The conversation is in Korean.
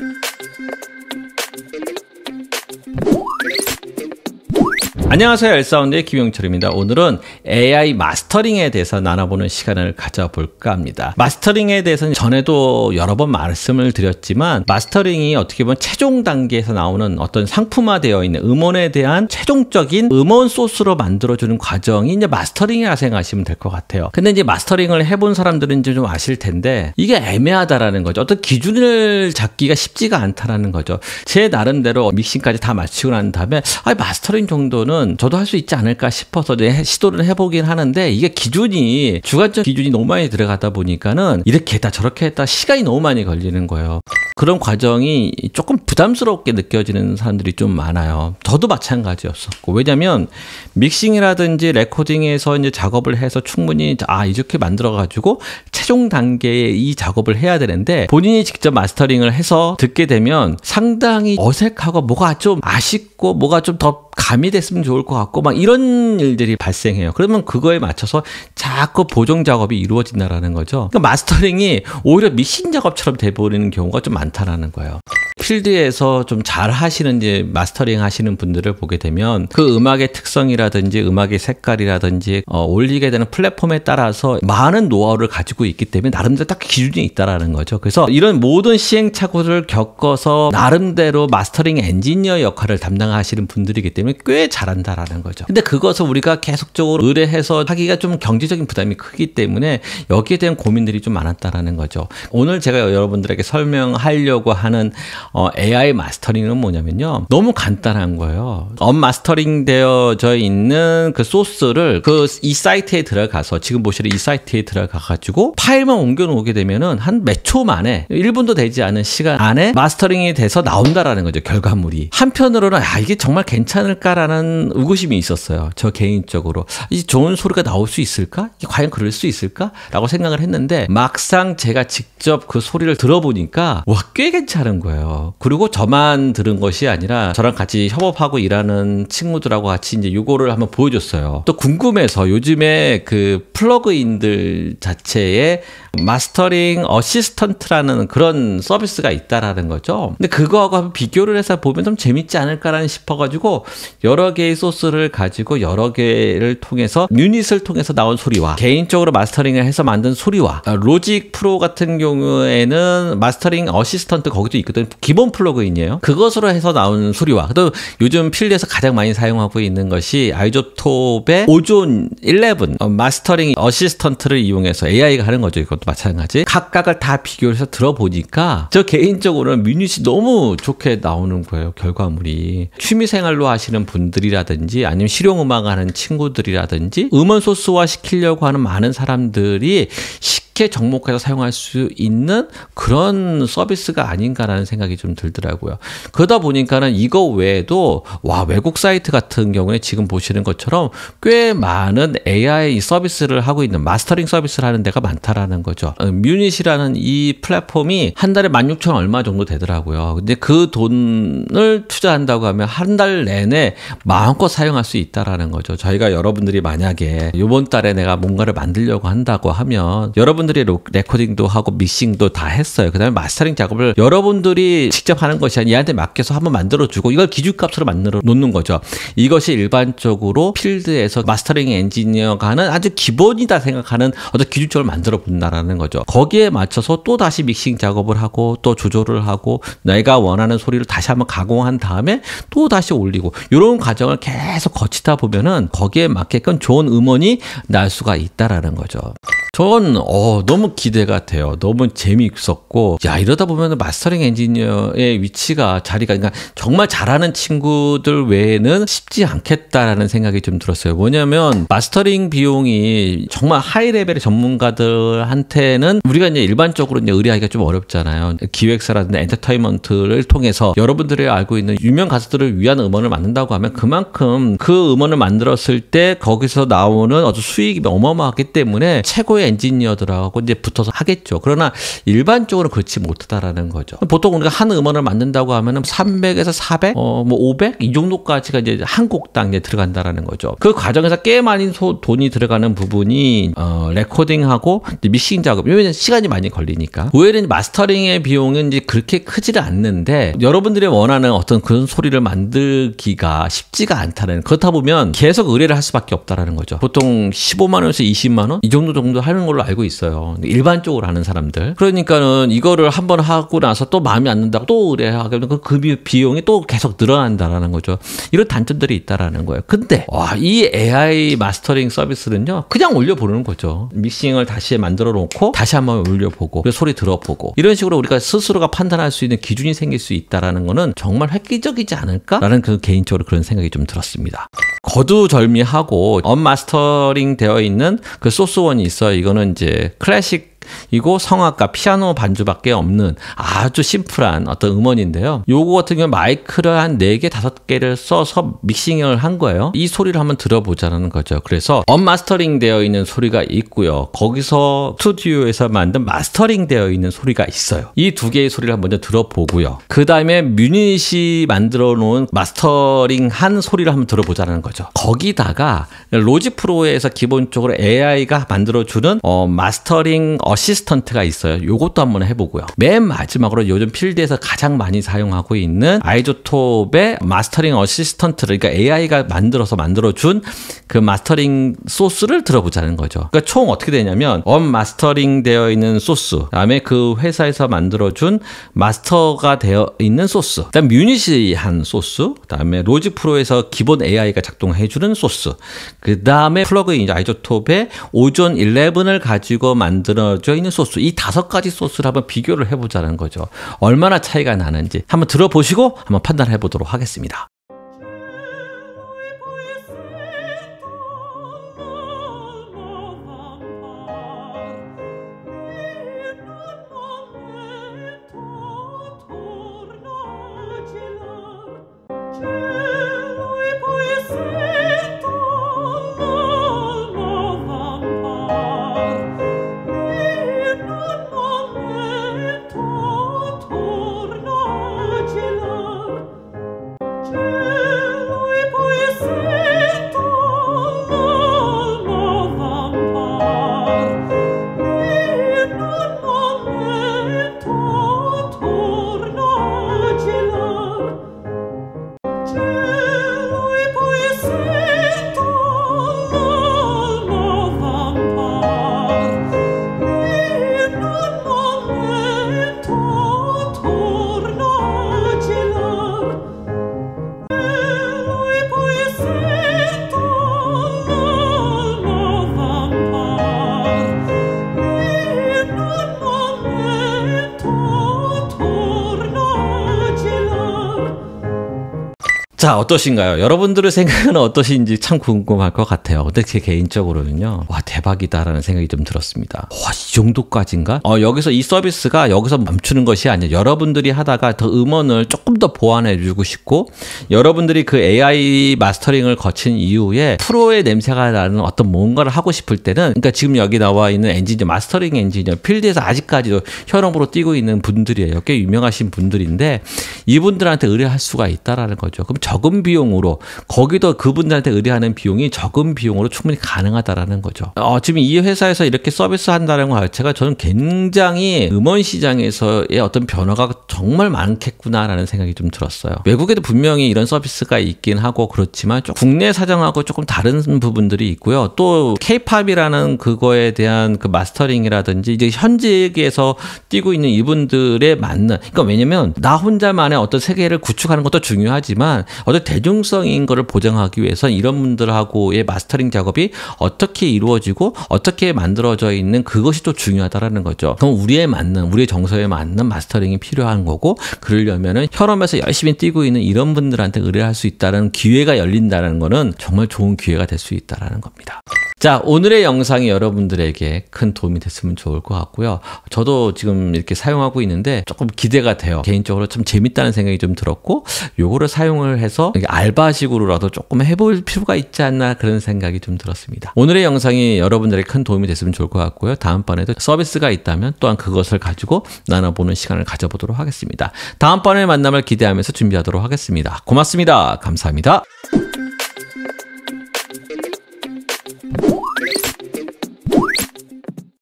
Thank you. 안녕하세요. 엘사운드의 김용철입니다. 오늘은 AI 마스터링에 대해서 나눠보는 시간을 가져볼까 합니다. 마스터링에 대해서는 전에도 여러 번 말씀을 드렸지만 마스터링이 어떻게 보면 최종 단계에서 나오는 어떤 상품화되어 있는 음원에 대한 최종적인 음원 소스로 만들어주는 과정이 이제 마스터링이라 생각하시면 될 것 같아요. 근데 이제 마스터링을 해본 사람들은 이제 좀 아실 텐데 이게 애매하다라는 거죠. 어떤 기준을 잡기가 쉽지가 않다라는 거죠. 제 나름대로 믹싱까지 다 마치고 난 다음에 아 마스터링 정도는 저는 저도 할 수 있지 않을까 싶어서 시도를 해보긴 하는데 이게 기준이 주관적 기준이 너무 많이 들어가다 보니까는 이렇게 했다 저렇게 했다 시간이 너무 많이 걸리는 거예요. 그런 과정이 조금 부담스럽게 느껴지는 사람들이 좀 많아요. 저도 마찬가지였었고 왜냐하면 믹싱이라든지 레코딩에서 이제 작업을 해서 충분히 아 이렇게 만들어가지고 최종 단계에 이 작업을 해야 되는데 본인이 직접 마스터링을 해서 듣게 되면 상당히 어색하고 뭐가 좀 아쉽 싶고 뭐가 좀 더 가미됐으면 좋을 것 같고 막 이런 일들이 발생해요. 그러면 그거에 맞춰서 자꾸 보정 작업이 이루어진다라는 거죠. 그러니까 마스터링이 오히려 미신 작업처럼 돼버리는 경우가 좀 많다라는 거예요. 필드에서 좀 잘 하시는 지 마스터링 하시는 분들을 보게 되면 그 음악의 특성이라든지 음악의 색깔이라든지 어, 올리게 되는 플랫폼에 따라서 많은 노하우를 가지고 있기 때문에 나름대로 딱 기준이 있다라는 거죠. 그래서 이런 모든 시행착오를 겪어서 나름대로 마스터링 엔지니어 역할을 담당하시는 분들이기 때문에 꽤 잘한다라는 거죠. 근데 그것을 우리가 계속적으로 의뢰해서 하기가 좀 경제적인 부담이 크기 때문에 여기에 대한 고민들이 좀 많았다라는 거죠. 오늘 제가 여러분들에게 설명하려고 하는 어, AI 마스터링은 뭐냐면요. 너무 간단한 거예요. 언마스터링 되어져 있는 그 소스를 그 이 사이트에 들어가서 지금 보시는 이 사이트에 들어가 가지고 파일만 옮겨 놓게 되면은 한 몇 초 만에 1분도 되지 않은 시간 안에 마스터링이 돼서 나온다라는 거죠. 결과물이. 한편으로는 아 이게 정말 괜찮을까라는 의구심이 있었어요. 저 개인적으로. 이 좋은 소리가 나올 수 있을까? 과연 그럴 수 있을까?라고 생각을 했는데 막상 제가 직접 그 소리를 들어보니까 와 꽤 괜찮은 거예요. 있어요. 그리고 저만 들은 것이 아니라 저랑 같이 협업하고 일하는 친구들하고 같이 이제 요거를 한번 보여줬어요. 또 궁금해서 요즘에 그 플러그인들 자체에 마스터링 어시스턴트라는 그런 서비스가 있다라는 거죠. 근데 그거하고 비교를 해서 보면 좀 재밌지 않을까라는 싶어가지고 여러 개의 소스를 가지고 여러 개를 통해서 유닛을 통해서 나온 소리와 개인적으로 마스터링을 해서 만든 소리와 아, 로직 프로 같은 경우에는 마스터링 어시스턴트 거기도 있거든 기본 플러그인이에요. 그것으로 해서 나온 소리와 또 요즘 필드에서 가장 많이 사용하고 있는 것이 아이조톱의 오존 11 어, 마스터링 어시스턴트를 이용해서 AI가 하는 거죠. 이것도 마찬가지 각각을 다 비교해서 들어보니까 저 개인적으로는 뮤닛이 너무 좋게 나오는 거예요 결과물이 취미생활로 하시는 분들이라든지 아니면 실용음악 하는 친구들이라든지 음원 소스화 시키려고 하는 많은 사람들이 쉽게 접목해서 사용할 수 있는 그런 서비스가 아닌가라는 생각이 좀 들더라고요. 그러다 보니까는 이거 외에도 와 외국 사이트 같은 경우에 지금 보시는 것처럼 꽤 많은 AI 서비스를 하고 있는 마스터링 서비스를 하는 데가 많다라는 거죠. 어, 뮤닛이라는 이 플랫폼이 한 달에 16,000 얼마 정도 되더라고요. 근데 그 돈을 투자한다고 하면 한 달 내내 마음껏 사용할 수 있다라는 거죠. 저희가 여러분들이 만약에 이번 달에 내가 뭔가를 만들려고 한다고 하면 여러분 사람들이 레코딩도 하고 믹싱도 다 했어요. 그다음에 마스터링 작업을 여러분들이 직접 하는 것이 아니라 얘한테 맡겨서 한번 만들어주고 이걸 기준값으로 만들어 놓는 거죠. 이것이 일반적으로 필드에서 마스터링 엔지니어가 하는 아주 기본이다 생각하는 어떤 기준점을 만들어 본다라는 거죠. 거기에 맞춰서 또 다시 믹싱 작업을 하고 또 조절을 하고 내가 원하는 소리를 다시 한번 가공한 다음에 또 다시 올리고 이런 과정을 계속 거치다 보면은 거기에 맞게끔 좋은 음원이 날 수가 있다라는 거죠. 전 어, 너무 기대가 돼요. 너무 재미있었고 야 이러다 보면 마스터링 엔지니어의 위치가 자리가 그러니까 정말 잘하는 친구들 외에는 쉽지 않겠다라는 생각이 좀 들었어요. 뭐냐면 마스터링 비용이 정말 하이 레벨의 전문가들한테는 우리가 이제 일반적으로 이제 의뢰하기가 좀 어렵잖아요. 기획사라든지 엔터테인먼트를 통해서 여러분들이 알고 있는 유명 가수들을 위한 음원을 만든다고 하면 그만큼 그 음원을 만들었을 때 거기서 나오는 어떤 수익이 어마어마하기 때문에 최고 최고의 엔지니어들하고 이제 붙어서 하겠죠. 그러나 일반적으로 그렇지 못하다라는 거죠. 보통 우리가 한 음원을 만든다고 하면은 300에서 400, 어, 뭐500 이 정도까지가 이제 한 곡당 이제 들어간다라는 거죠. 그 과정에서 꽤 많이 소, 돈이 들어가는 부분이 어, 레코딩하고 미싱 작업. 왜냐면 시간이 많이 걸리니까. 오히려 마스터링의 비용은 이제 그렇게 크지를 않는데 여러분들이 원하는 어떤 그런 소리를 만들기가 쉽지가 않다는 그렇다 보면 계속 의뢰를 할 수밖에 없다라는 거죠. 보통 15만 원에서 20만 원 이 정도 정도 하는 걸로 알고 있어요. 일반적으로 하는 사람들. 그러니까는 이거를 한번 하고 나서 또 마음에 안 든다고 또 의뢰하게 되면 그 비용이 또 계속 늘어난다라는 거죠. 이런 단점들이 있다라는 거예요. 근데 와, 이 AI 마스터링 서비스는요. 그냥 올려보는 거죠. 믹싱을 다시 만들어 놓고 다시 한번 올려보고 소리 들어보고 이런 식으로 우리가 스스로가 판단할 수 있는 기준이 생길 수 있다라는 거는 정말 획기적이지 않을까라는 그 개인적으로 그런 생각이 좀 들었습니다. 거두절미하고 언마스터링 되어 있는 그 소스원이 있어요. 이거는 이제 클래식 이거 성악과 피아노 반주밖에 없는 아주 심플한 어떤 음원인데요. 요거 같은 경우 는 마이크를 한 4개, 5개를 써서 믹싱을 한 거예요. 이 소리를 한번 들어보자는 거죠. 그래서 언마스터링 되어 있는 소리가 있고요. 거기서 스튜디오에서 만든 마스터링 되어 있는 소리가 있어요. 이 두 개의 소리를 한번 들어보고요. 그 다음에 뮤닛이 만들어 놓은 마스터링 한 소리를 한번 들어보자는 거죠. 거기다가 로지 프로에서 기본적으로 AI가 만들어주는 어, 마스터링 어 어시스턴트가 있어요. 이것도 한번 해보고요. 맨 마지막으로 요즘 필드에서 가장 많이 사용하고 있는 아이조톱의 마스터링 어시스턴트를 그러니까 AI가 만들어서 만들어준 그 마스터링 소스를 들어보자는 거죠. 그러니까 총 어떻게 되냐면 언 마스터링 되어 있는 소스 그다음에 그 회사에서 만들어준 마스터가 되어 있는 소스 그다음 뮤닛이 한 소스 그다음에 로지 프로에서 기본 AI가 작동해주는 소스 그다음에 플러그인 아이조톱의 오존 11을 가지고 만들어준 젖어 있는 소스 이 다섯 가지 소스를 한번 비교를 해보자는 거죠. 얼마나 차이가 나는지 한번 들어보시고 한번 판단해 보도록 하겠습니다. 자, 어떠신가요? 여러분들의 생각은 어떠신지 참 궁금할 것 같아요. 근데 제 개인적으로는요, 와, 대박이다라는 생각이 좀 들었습니다. 와, 이 정도까지인가? 어, 여기서 이 서비스가 여기서 멈추는 것이 아니라 여러분들이 하다가 더 음원을 조금 더 보완해주고 싶고, 여러분들이 그 AI 마스터링을 거친 이후에 프로의 냄새가 나는 어떤 뭔가를 하고 싶을 때는, 그러니까 지금 여기 나와 있는 엔지니어, 마스터링 엔지니어, 필드에서 아직까지도 현업으로 뛰고 있는 분들이에요. 꽤 유명하신 분들인데, 이분들한테 의뢰할 수가 있다라는 거죠. 그럼 적은 적은 비용으로 거기도 그분들한테 의뢰하는 비용이 적은 비용으로 충분히 가능하다라는 거죠. 어, 지금 이 회사에서 이렇게 서비스 한다는 것 자체가 저는 굉장히 음원 시장에서의 어떤 변화가 정말 많겠구나라는 생각이 좀 들었어요. 외국에도 분명히 이런 서비스가 있긴 하고 그렇지만 국내 사정하고 조금 다른 부분들이 있고요. 또 케이팝이라는 그거에 대한 그 마스터링이라든지 이제 현직에서 뛰고 있는 이분들의 맞는 그러니까 왜냐면 나 혼자만의 어떤 세계를 구축하는 것도 중요하지만 어떤 대중성인 거를 보장하기 위해선 이런 분들하고의 마스터링 작업이 어떻게 이루어지고 어떻게 만들어져 있는 그것이 또 중요하다라는 거죠. 그럼 우리에 맞는 우리의 정서에 맞는 마스터링이 필요한 거고 그러려면은 혈업에서 열심히 뛰고 있는 이런 분들한테 의뢰할 수 있다는 기회가 열린다는 거는 정말 좋은 기회가 될 수 있다라는 겁니다. 자, 오늘의 영상이 여러분들에게 큰 도움이 됐으면 좋을 것 같고요. 저도 지금 이렇게 사용하고 있는데 조금 기대가 돼요. 개인적으로 참 재밌다는 생각이 좀 들었고, 요거를 사용을 해서 알바식으로라도 조금 해볼 필요가 있지 않나 그런 생각이 좀 들었습니다. 오늘의 영상이 여러분들에게 큰 도움이 됐으면 좋을 것 같고요. 다음번에도 서비스가 있다면 또한 그것을 가지고 나눠보는 시간을 가져보도록 하겠습니다. 다음번에 만남을 기대하면서 준비하도록 하겠습니다. 고맙습니다. 감사합니다.